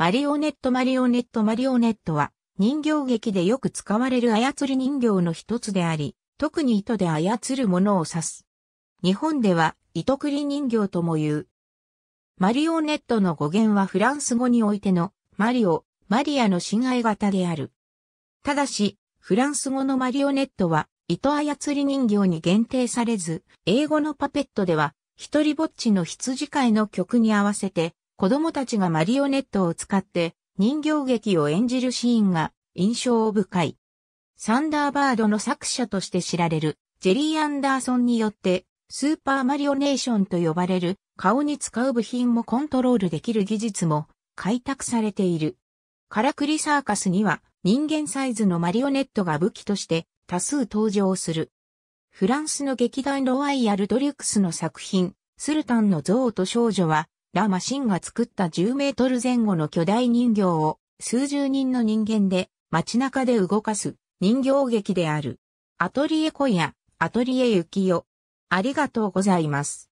マリオネットマリオネットマリオネットは人形劇でよく使われる操り人形の一つであり、特に糸で操るものを指す。日本では糸繰り人形とも言う。マリオネットの語源はフランス語においてのマリオ、マリアの親愛型である。ただし、フランス語のマリオネットは糸操り人形に限定されず、英語のパペットでは一人ぼっちの羊飼いの曲に合わせて子供たちがマリオネットを使って人形劇を演じるシーンが印象深い。サンダーバードの作者として知られるジェリー・アンダーソンによってスーパーマリオネーションと呼ばれる顔に使う部品もコントロールできる技術も開拓されている。カラクリサーカスには人間サイズのマリオネットが武器として多数登場する。フランスの劇団ロワイヤル・ドリュクスの作品、スルタンの像と少女はラ・マシンが作った10メートル前後の巨大人形を数十人の人間で街中で動かす人形劇である。アトリエ小屋、アトリエ幸代。ありがとうございます。